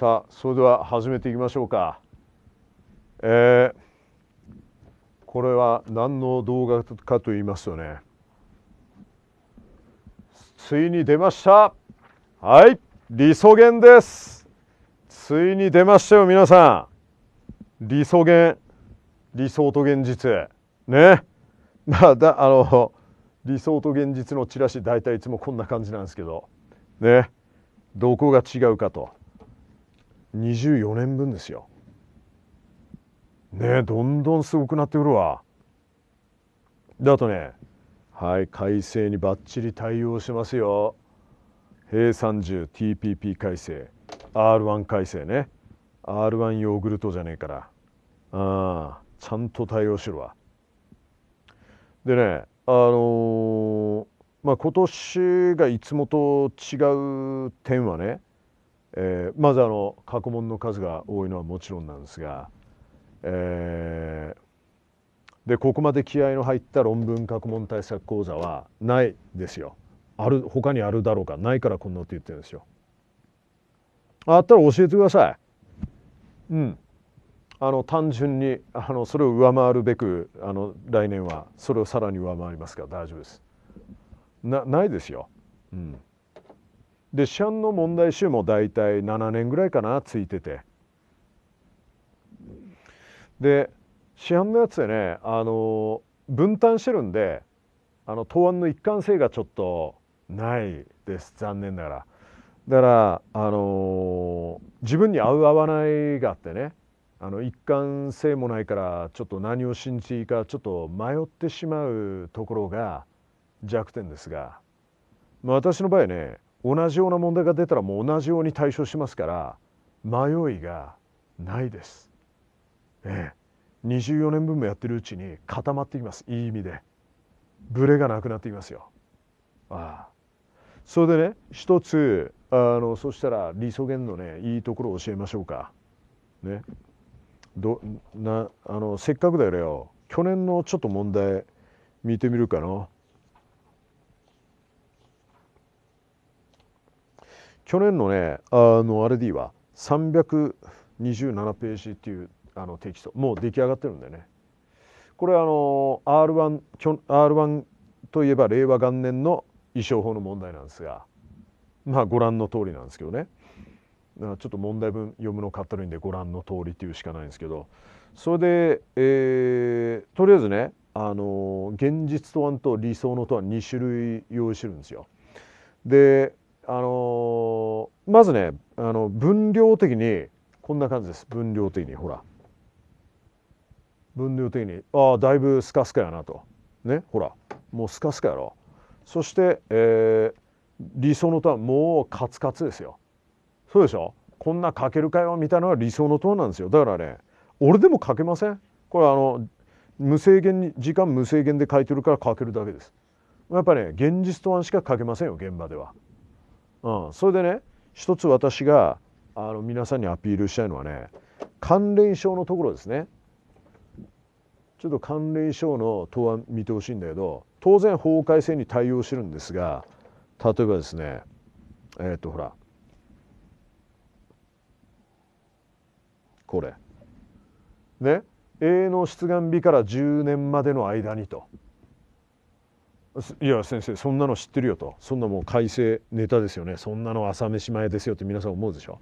さあそれでは始めていきましょうか。えー、これは何の動画かと言いますとねついに出ましたはい理想源ですついに出ましたよ皆さん理想源理想と現実ね まだあの理想と現実のチラシ大体いつもこんな感じなんですけどねどこが違うかと24年分ですよ。ねどんどんすごくなってくるわ。であとねはい改正にばっちり対応しますよ。平 30TPP 改正 R1 改正ね R1 ヨーグルトじゃねえからあちゃんと対応しろわ。でねあのー、まあ今年がいつもと違う点はねえー、まずあの過去問の数が多いのはもちろんなんですが、えー、でここまで気合の入った論文過去問対策講座はないですよ。ある他にあるだろうかないからこんなこと言ってるんですよ。あったら教えてください。うん。あの単純にあのそれを上回るべくあの来年はそれをさらに上回りますから大丈夫です。なないですよ。うんでシャンの問題集も大体7年ぐらいかなついててで市販のやつでねあの分担してるんであの答案の一貫性がちょっとないです残念ながらだからあの自分に合う合わないがあってねあの一貫性もないからちょっと何を信じていいかちょっと迷ってしまうところが弱点ですが、まあ、私の場合ね同じような問題が出たらもう同じように対処しますから迷いがないです。ええ、24年分もやってるうちに固まってきますいい意味でブレがなくなってきますよ。ああそれでね一つあのそしたら理想源のねいいところを教えましょうか。ね、どなあのせっかくだよ去年のちょっと問題見てみるかな。去年のねあのあれでいいわ327ページっていうあのテキストもう出来上がってるんだよね。これあの R1, R1 といえば令和元年の衣装法の問題なんですがまあご覧の通りなんですけどねちょっと問題文読むのかったるいんでご覧の通りっていうしかないんですけどそれで、えー、とりあえずねあの現実と案と理想のと案2種類用意してるんですよ。であのー、まずねあの分量的にこんな感じです分量的にほら分量的にああだいぶスカスカやなとねほらもうスカスカやろそして、えー、理想のターもうカツカツですよそうでしょこんな書けるかよみたいなのが理想のトーなんですよだからね俺でも書けませんこれあの無制限に時間無制限で書いてるから書けるだけですやっぱね現実答案しか書けませんよ現場では。うん、それでね一つ私があの皆さんにアピールしたいのはね関連症のところですねちょっと関連症の答案見てほしいんだけど当然法改正に対応してるんですが例えばですねえっ、ー、とほらこれね永遠の出願日から10年までの間にといや先生そんなの知ってるよとそんなもう改正ネタですよねそんなの朝飯前ですよって皆さん思うでしょ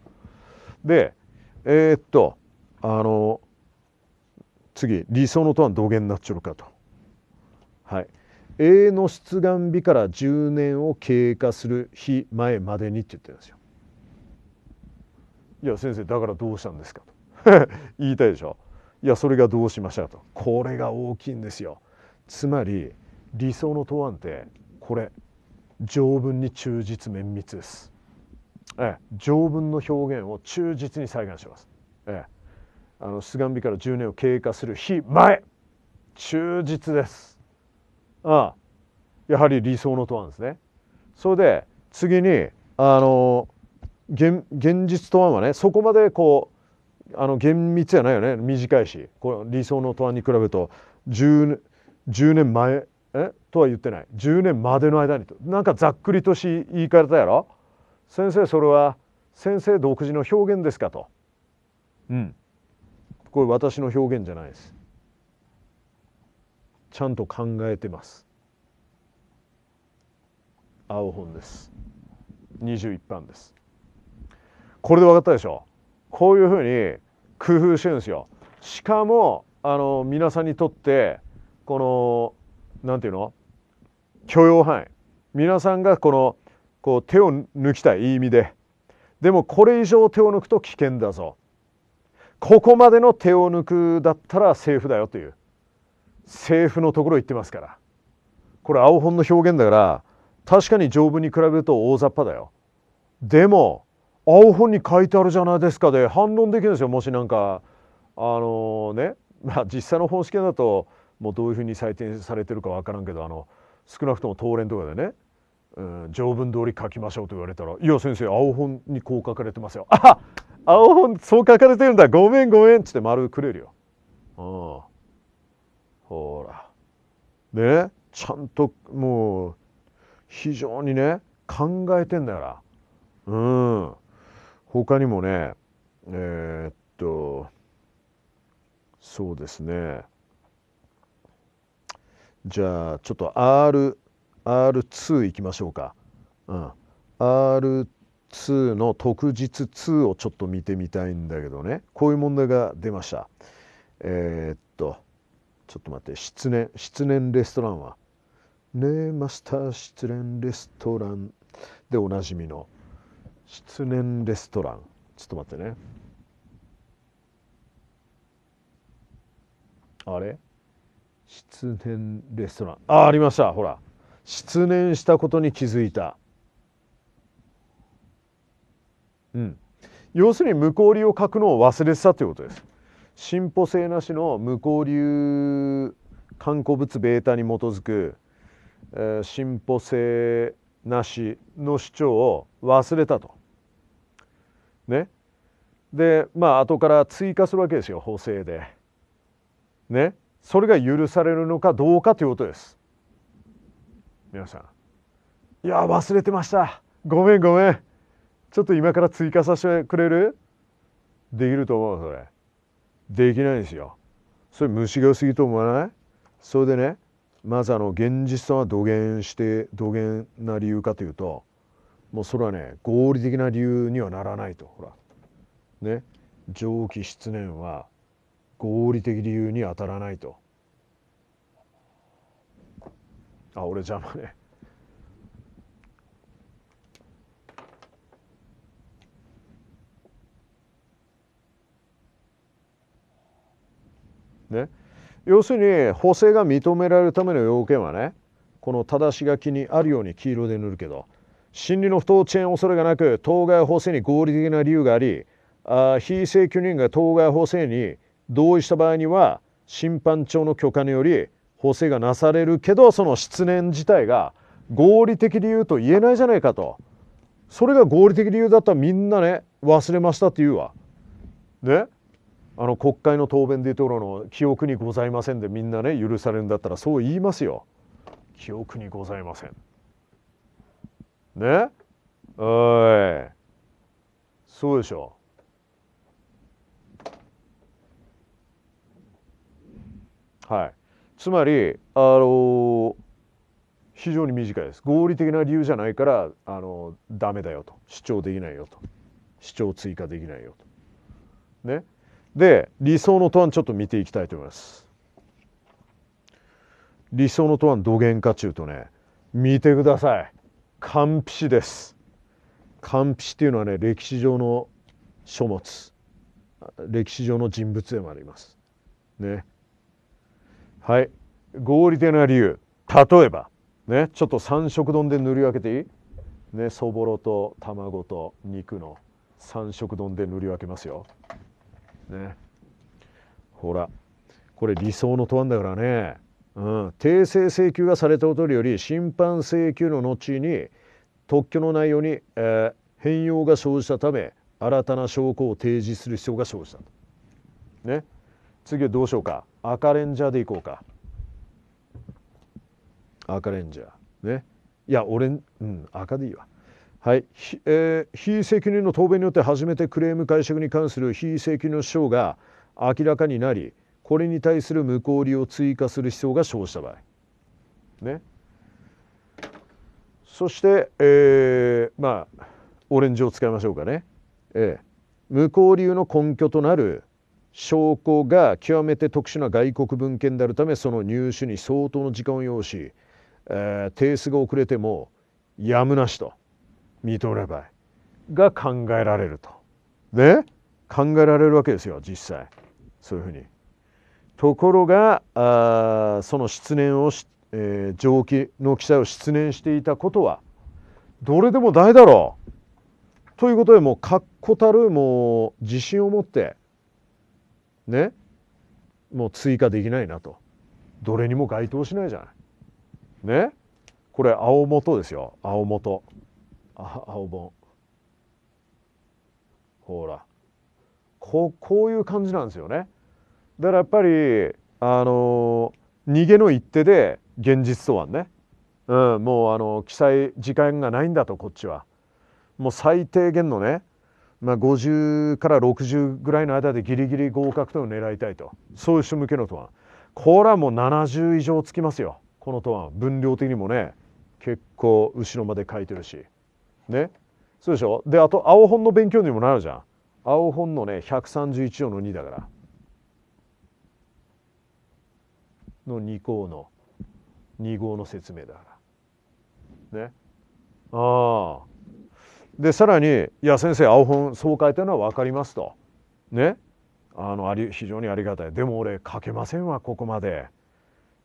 でえー、っとあの次理想のとはどげんなっちょるかとはい永の出願日から10年を経過する日前までにって言ってるんですよいや先生だからどうしたんですかと 言いたいでしょいやそれがどうしましたとこれが大きいんですよつまり理想の答案ってこれ条文に忠実綿密です、ええ、条文の表現を忠実に再現します、ええ、あの出願日から10年を経過する日前忠実ですああやはり理想の答案ですねそれで次にあの現現実答案はねそこまでこうあの厳密じゃないよね短いしこの理想の答案に比べると 10, 10年前えとは言ってない10年までの間にとなんかざっくりとし言い換えたやろ先生それは先生独自の表現ですかとうんこれ私の表現じゃないですちゃんと考えてます青本です21版ですこれで分かったでしょこういうふうに工夫してるんですよしかもあの皆さんにとってこの何て言うの許容範囲皆さんがこのこう手を抜きたいいい意味ででもこれ以上手を抜くと危険だぞここまでの手を抜くだったらセーフだよというセーフのところ言ってますからこれ青本の表現だから確かに条文に比べると大雑把だよでも青本に書いてあるじゃないですかで反論できるんですよもしなんかあのねまあ実際の本試験だともうどういうふうに採点されてるか分からんけどあの少なくとも東連とかでね、うん、条文通り書きましょうと言われたら「いや先生青本にこう書かれてますよ」あ「あ青本そう書かれてるんだごめんごめん」っつって丸くれるよ。うんほらねちゃんともう非常にね考えてんだからうん他にもねえー、っとそうですねじゃあちょっと R R2 いきましょうか、うん、R2 の特実2をちょっと見てみたいんだけどねこういう問題が出ましたえー、っとちょっと待って失念失念レストランはねえマスター失恋レストランでおなじみの失恋レストランちょっと待ってねあれ失念レストランあありましたほら失念したことに気づいたうん要するに無効流を書くのを忘れてたということです進歩性なしの無効流観光物ベータに基づく、えー、進歩性なしの主張を忘れたと。ね。でまあ後から追加するわけですよ法制で。ね。それが許されるのかどうかということです皆さんいや忘れてましたごめんごめんちょっと今から追加させてくれるできると思うそれできないですよそれ虫が良すぎと思わないそれでねまずあの現実さは土減して土減な理由かというともうそれはね合理的な理由にはならないとほらね上記失念は合理的理由に当たらないとあ俺邪魔ねね、要するに補正が認められるための要件はねこの正し書きにあるように黄色で塗るけど心理の不当遅延恐れがなく当該補正に合理的な理由がありあ非請求人が当該補正に同意した場合には審判長の許可により補正がなされるけどその失念自体が合理的理由と言えないじゃないかとそれが合理的理由だったらみんなね忘れましたって言うわ。ねあの国会の答弁で言うところの「記憶にございません」でみんなね許されるんだったらそう言いますよ。記憶にございません。ねおいそうでしょう。はい、つまり、あの非常に短いです合理的な理由じゃないからあのダメだよと主張できないよと主張追加できないよと。ね、で理想の答案ちょっと見ていきたいと思います。理想の答案どげんかちゅうとね見てください完璧です。完璧っていうのはね歴史上の書物歴史上の人物でもあります。ねはい合理的な理由例えばねちょっと三色丼で塗り分けていいねそぼろと卵と肉の三色丼で塗り分けますよ。ねほらこれ理想の答案だからね、うん、訂正請求がされたことより審判請求の後に特許の内容に、えー、変容が生じたため新たな証拠を提示する必要が生じた。ね、次はどうしようか赤レンジャーでいこうか赤レンジャーねいや俺うん赤でいいわはい、えー、非責任の答弁によって初めてクレーム解釈に関する非責任の主張が明らかになりこれに対する無効理を追加する必要が生じた場合ねそして、えー、まあオレンジを使いましょうかね、えー、無効理由の根拠となる証拠が極めて特殊な外国文献であるためその入手に相当の時間を要し、えー、提出が遅れてもやむなしと見とればが考えられると。ね考えられるわけですよ実際そういうふうに。ところがあその失念をし、えー、上記の記載を失念していたことはどれでも大だろうということでもう確固たるもう自信を持ってねもう追加できないなとどれにも該当しないじゃないねこれ青本ですよ青本あ青本ほらこうこういう感じなんですよねだからやっぱりあの逃げの一手で現実とはね、うん、もうあの記載時間がないんだとこっちはもう最低限のねまあ、50から60ぐらいの間でギリギリ合格というのを狙いたいとそういう人向けの答案これはもう70以上つきますよこの答案分量的にもね結構後ろまで書いてるしねそうでしょであと青本の勉強にもなるじゃん青本のね131条の2だからの2項の2号の説明だからねああでさらに「いや先生青本総会というのは分かります」と。ねあのあり非常にありがたいでも俺書けませんわここまで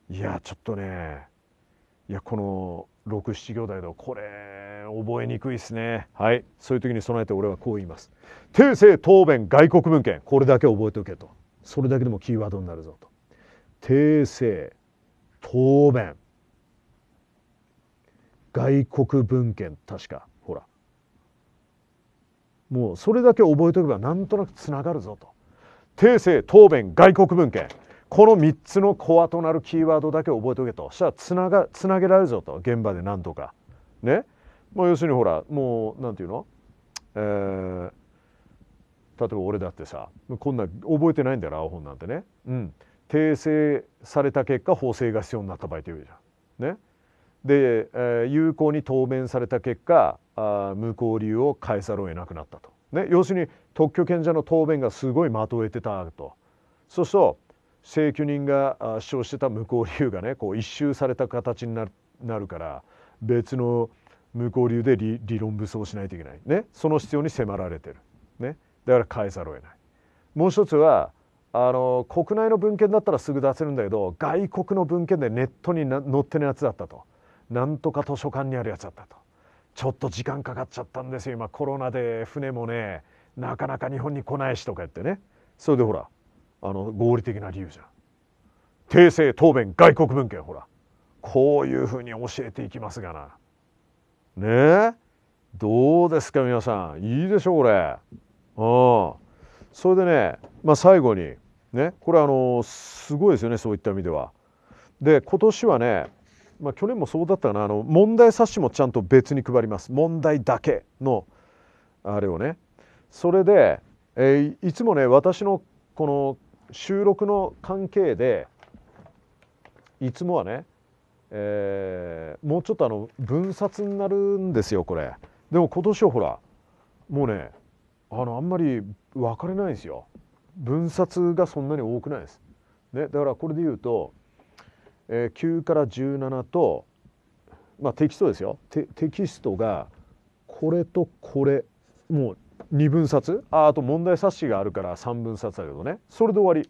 いやちょっとねいやこの67行代のこれ覚えにくいですねはいそういう時に備えて俺はこう言います「訂正答弁外国文献これだけ覚えておけ」とそれだけでもキーワードになるぞと訂正答弁外国文献確かもうそれだけ覚えておけばなんとなくつながるぞと訂正答弁外国文献この3つのコアとなるキーワードだけ覚えておけとしたらつながつなげられるぞと現場で何とかね、まあ、要するにほらもう何て言うの、えー、例えば俺だってさこんな覚えてないんだよ青本なんてね、うん、訂正された結果法制が必要になった場合というじゃんねで、えー、有効に当面された結果あ無効理由を変えざるを得なくなったと、ね、要するに特許権者の答弁がすごいまとえてたとそうすると請求人が主張してた無効理由がねこう一周された形になるなるから別の無効理由で理理論武装しないといけない、ね、その必要に迫られてる、ね、だから変えざるを得ない。もう一つはあの国内の文献だったらすぐ出せるんだけど外国の文献でネットに載ってないやつだったと。なんとか図書館にあるやつだったとちょっと時間かかっちゃったんですよ今コロナで船もねなかなか日本に来ないしとか言ってねそれでほらあの合理的な理由じゃん訂正答弁外国文献ほらこういうふうに教えていきますがなねえどうですか皆さんいいでしょうこれうんそれでね、まあ、最後にねこれあのすごいですよねそういった意味では。で今年はねまあ、去年もそうだったかなあの問題冊子もちゃんと別に配ります問題だけのあれをねそれで、えー、いつもね私のこの収録の関係でいつもはね、えー、もうちょっとあの分冊になるんですよこれでも今年はほらもうねあのあんまり分かれないんですよ分冊がそんなに多くないです、ね、だからこれで言うとえー、9から17と、まあ、テキストですよテキストがこれとこれもう2分冊ああと問題冊子があるから3分冊だけどねそれで終わり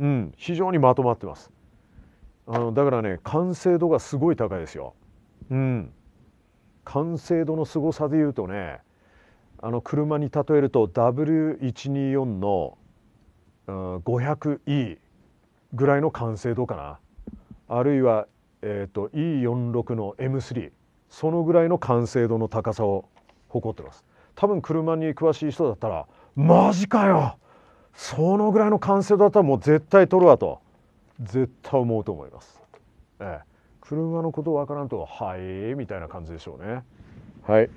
うん非常にまとまってますあのだからね完成度がすごい高いですようん完成度のすごさで言うとねあの車に例えると W124 の 500E ぐらいの完成度かなあるいは、えーと、E46 の M3 そのぐらいの完成度の高さを誇ってます多分車に詳しい人だったらマジかよそのぐらいの完成度だったらもう絶対取るわと絶対思うと思います、ええ、車のことわからんとはいみたいな感じでしょうねはい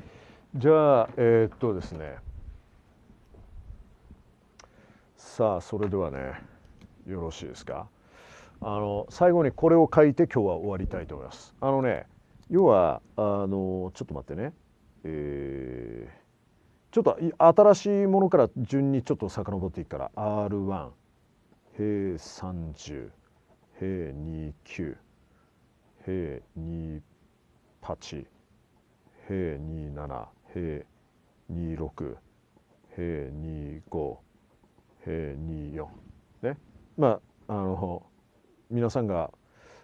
じゃあえー、っとですねさあそれではねよろしいですかあの最後にこれを書いて今日は終わりたいと思います。あのね要はあのちょっと待ってね、えー、ちょっと新しいものから順にちょっと遡っていくから R1 平30平29平28平27平26平25平24ねまああの皆さんが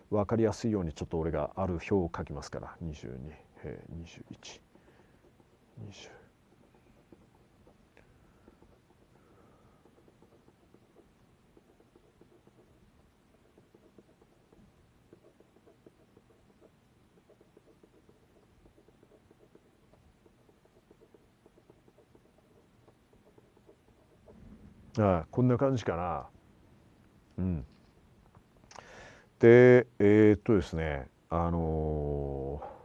分かりやすいようにちょっと俺がある表を書きますから22え21。20ああこんな感じかなうん。でえー、っとですねあのー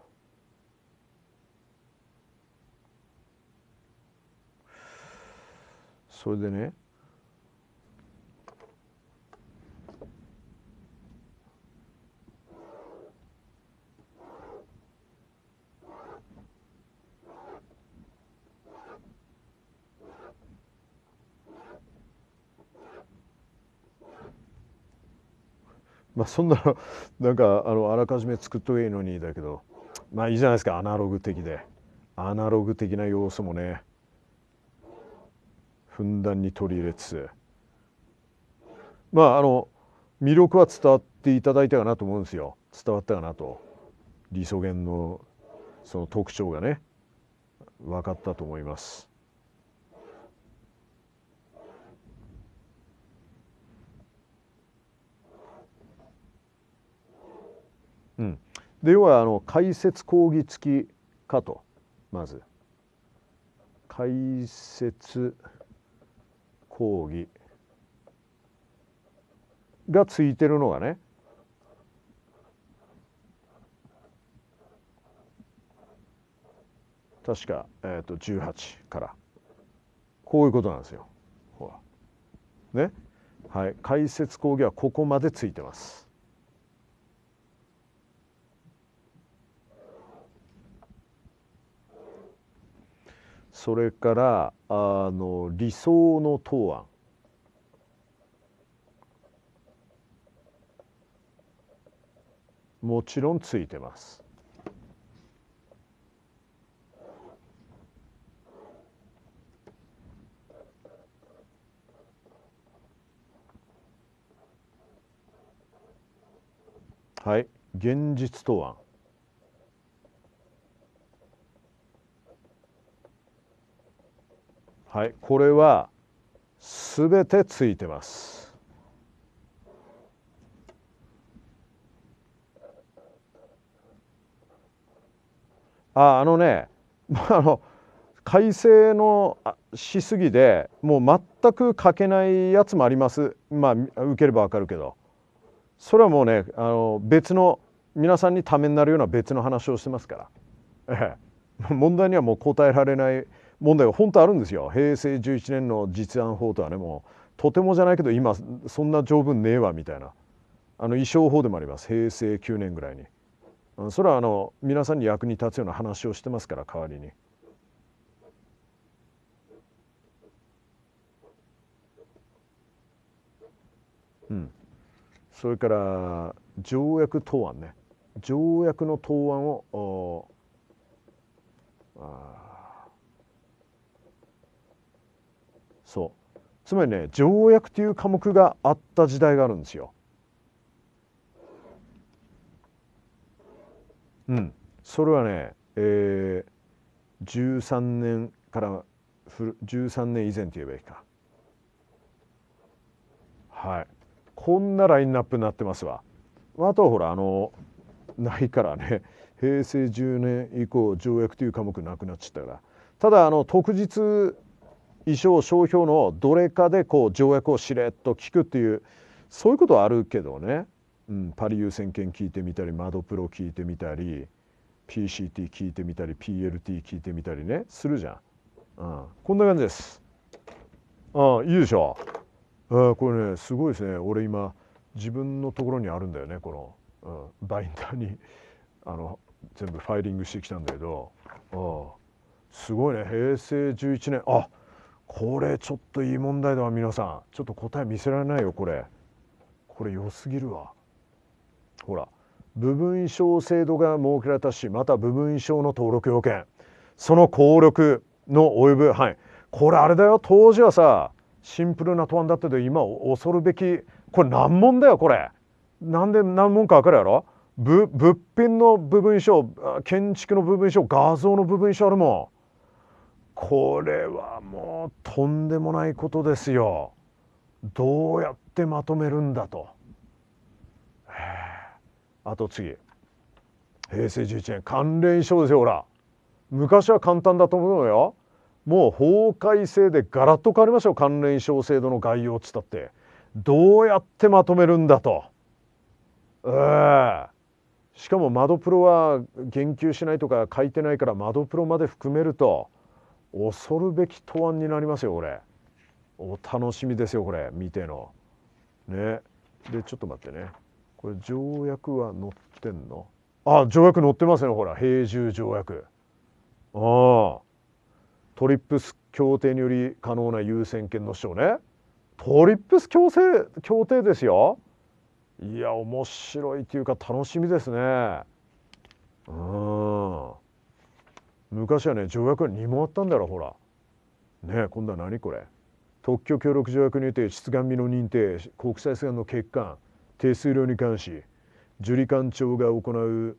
それでねまあ、そんななんかあのあらかじめ作っとけばいいのにだけどまあいいじゃないですかアナログ的でアナログ的な要素もねふんだんに取り入れつつまああの魅力は伝わっていただいたかなと思うんですよ伝わったかなと理想源のその特徴がね分かったと思います。うん、で要はあの解説講義付きかとまず解説講義がついてるのがね確か、えー、と18からこういうことなんですよ。ほらねはい、解説講義はここまでついてます。それからあの理想の答案もちろんついてます。はい現実答案はい、これはべてついてます。ああのね、あの改正のしすぎでもう全く書けないやつもありますまあ受ければわかるけどそれはもうねあの別の皆さんにためになるような別の話をしてますから、問題にはもう答えられない問題が本当あるんですよ平成11年の実案法とはねもうとてもじゃないけど今そんな条文ねえわみたいなあの遺書法でもあります平成9年ぐらいに、うん、それはあの皆さんに役に立つような話をしてますから代わりに。うん、それから条約答案ね条約の答案をああそうつまりね条約という科目があった時代があるんですよ。うん、それはね、えー、13年から13年以前と言えばいいかはいこんなラインナップになってますわあとはほらあのないからね平成10年以降条約という科目なくなっちゃったからただあの特実衣装商標のどれかでこう条約をしれっと聞くっていうそういうことはあるけどね、うん、パリ優先権聞いてみたり窓プロ聞いてみたり PCT 聞いてみたり PLT 聞いてみたりねするじゃん、うん、こんな感じです。ああいいでしょあこれねすごいですね俺今自分のところにあるんだよねこの、うん、バインダーにあの全部ファイリングしてきたんだけど、うん、すごいね平成11年あっこれちょっといい問題だわ皆さんちょっと答え見せられないよこれこれ良すぎるわほら部分証制度が設けられたしまた部分証の登録要件その効力の及ぶ範囲これあれだよ当時はさシンプルな答案だったけど今恐るべきこれ難問だよこれなんで難問か分かるやろ物品の部分証建築の部分証画像の部分証あるもんこれはもうとんでもないことですよ。どうやってまとめるんだと。あと次平成11年関連書ですよほら昔は簡単だと思うのよもう法改正でガラッと変わりましょよ関連書制度の概要っつったってどうやってまとめるんだとええしかも窓プロは言及しないとか書いてないから窓プロまで含めると恐るべき答案になりますよこれお楽しみですよこれ見てのねでちょっと待ってねこれ条約は載ってんのあ条約載ってますよほら平住条約ああトリップス協定により可能な優先権の主張ねトリップス協定協定ですよいや面白いっていうか楽しみですねうん昔はね条約は2もあったんだろほらね今度は何これ特許協力条約において出願日の認定国際出願の欠陥手数料に関し受理官庁が行う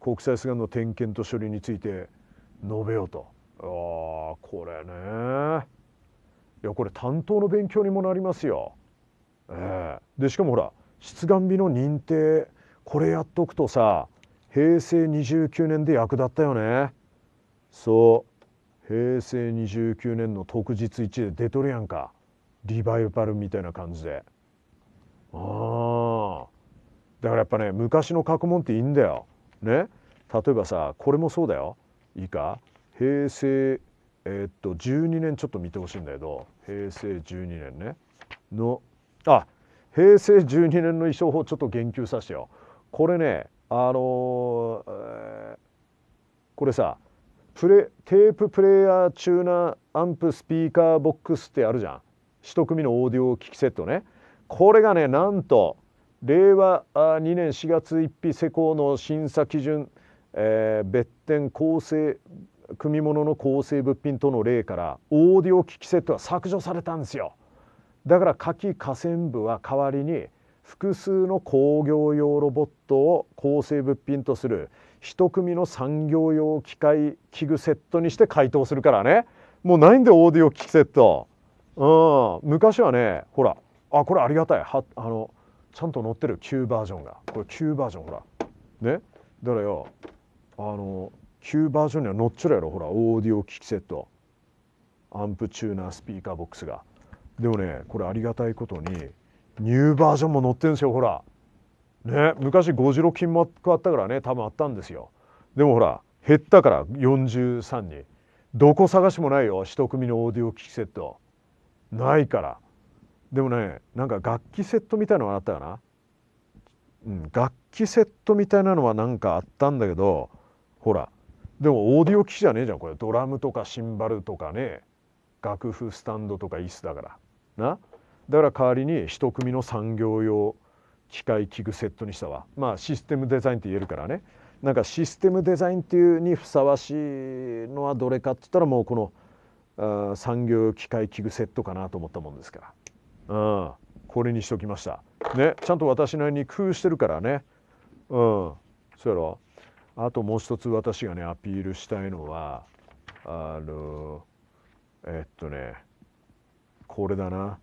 国際出願の点検と処理について述べようとあこれねいやこれ担当の勉強にもなりますよ。えー、でしかもほら出願日の認定これやっとくとさ平成29年で役立ったよね。そう平成29年の特日1で出とるやんかリバイバルみたいな感じでああだからやっぱね昔の過去問っていいんだよね例えばさこれもそうだよいいか平成えー、っと12年ちょっと見てほしいんだけど平成12年ねのあ平成12年の衣装法ちょっと言及させてよこれねあのーえこれさプレテーププレーヤーチューナーアンプスピーカーボックスってあるじゃん1組のオーディオ機器セットねこれがねなんと令和2年4月1日施行の審査基準、えー、別店構成組物の構成物品との例からオーディオ機器セットは削除されたんですよだから下記河川部は代わりに複数の工業用ロボットを構成物品とする1組の産業用機械器具セットにして解凍するからねもうないんでオーディオ機器セット、うん、昔はねほらあこれありがたいはあのちゃんと載ってる旧バージョンがこれ旧バージョンほらねだからよあの旧バージョンには載っちょるやろほらオーディオ機器セットアンプチューナースピーカーボックスがでもねこれありがたいことにニューバージョンも載ってるんですよほらね昔56品目あったからね多分あったんですよでもほら減ったから43にどこ探しもないよ一組のオーディオ機器セットないからでもねなんか楽器セットみたいのがあったかな、うん、楽器セットみたいなのはなんかあったんだけどほらでもオーディオ機器じゃねえじゃんこれドラムとかシンバルとかね楽譜スタンドとか椅子だからなだから代わりに一組の産業用機械器具セットにしたわまあシステムデザインって言えるからねなんかシステムデザインっていうにふさわしいのはどれかって言ったらもうこの産業機械器具セットかなと思ったもんですから、うん、これにしときましたねちゃんと私なりに工夫してるからねうんそうやろあともう一つ私がねアピールしたいのはあのえっとねこれだな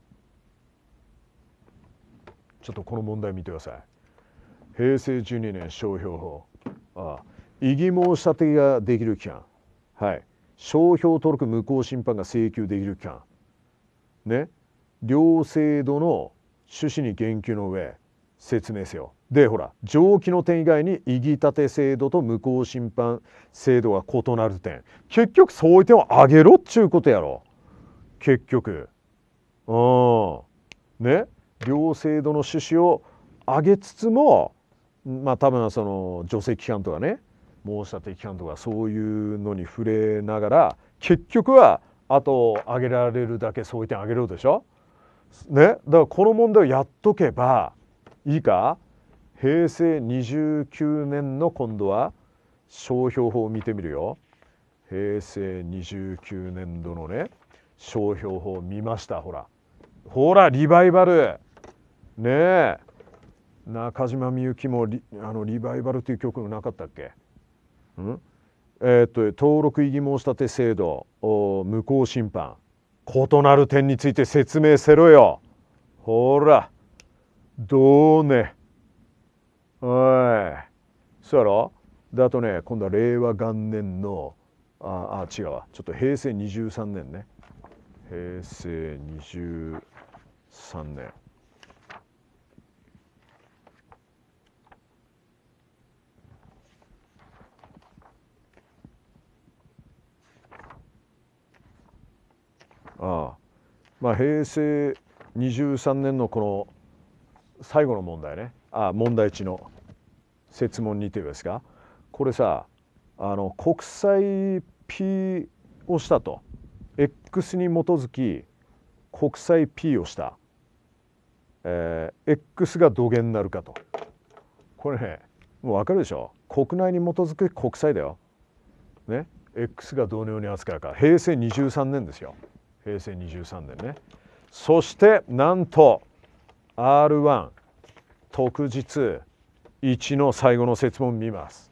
ちょっとこの問題見てください平成12年商標法ああ異議申し立てができる期間はい商標登録無効審判が請求できる期間ね両制度の趣旨に言及の上説明せよでほら上記の点以外に異議立て制度と無効審判制度が異なる点結局そういう点を上げろっちゅうことやろ結局うんね両制度の趣旨を上げつつもまあ多分その除性機関とかね申し立て機関とかそういうのに触れながら結局はあと上げられるだけそういう点上げるでしょ。ね、だからこの問題をやっとけばいいか平成29年の今度は商標法を見てみるよ。平成29年度のね商標法を見ましたほらほらリバイバルねえ中島みゆきもリあのリバイバルという曲なかったっけ、うんえー、っと登録異議申し立て制度無効審判異なる点について説明せろよほらどうねおいそやろだとね今度は令和元年のああ違うわちょっと平成23年ね平成23年。ああまあ、平成23年のこの最後の問題ねあ問題値の設問にというですかこれさあの国際 P をしたと X に基づき国際 P をした、えー、X が土げになるかとこれねもう分かるでしょ国内に基づく国際だよ。ね X がように扱うか平成23年ですよ。平成23年ねそしてなんと R1 特日1の最後の説問見ます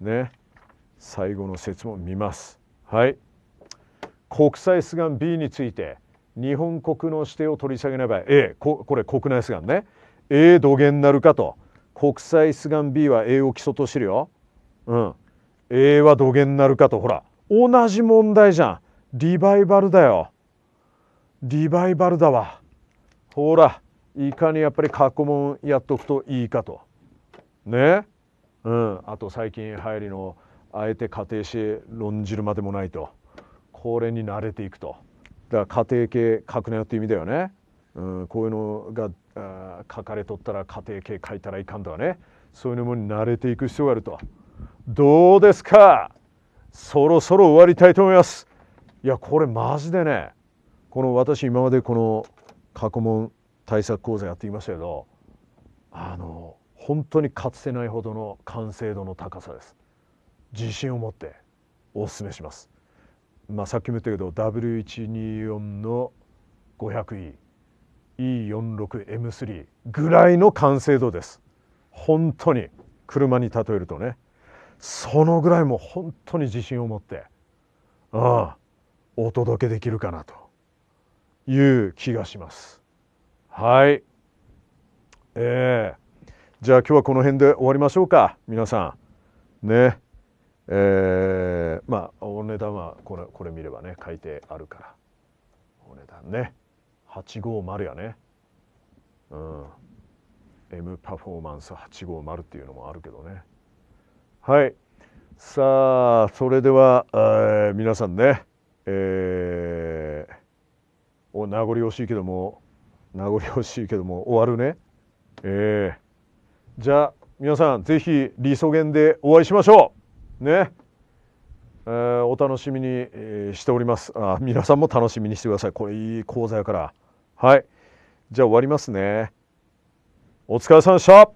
ね最後の説問見ますはい国際スガン B について日本国の指定を取り下げない場合 A ここれ国内スガンね A 土下になるかと国際スガン B は A を基礎としてるようん A は土下になるかとほら同じ問題じゃんリバイバルだよリバイバルだわほらいかにやっぱり過去問やっとくといいかとねうんあと最近流行りのあえて仮定し論じるまでもないとこれに慣れていくとだから家庭系のよって意味だよね、うん、こういうのがあ書かれとったら家庭系書いたらいかんとかねそういうのも慣れていく必要があるとどうですかそろそろ終わりたいと思いますいやこれマジでねこの私今までこの過去問対策講座やってきましたけどあの本当にかつてないほどの完成度の高さです自信を持ってお勧めします、まあ、さっきも言ったけど W124 の 500E E46M3 ぐらいの完成度です本当に車に例えるとねそのぐらいもう本当に自信を持ってああお届けできるかなという気がします。はい、えー、じゃあ今日はこの辺で終わりましょうか皆さん。ねえー、まあお値段はこれこれ見ればね書いてあるからお値段ね850やね。うん M パフォーマンス850っていうのもあるけどね。はい。さあ、それでは、えー、皆さんね、えお名残惜しいけども名残惜しいけども終わるねえー、じゃあ皆さん是非理想ンでお会いしましょうねえー、お楽しみに、えしておりますあ皆さんも楽しみにしてくださいこれいい講座やからはいじゃあ終わりますねお疲れさまでした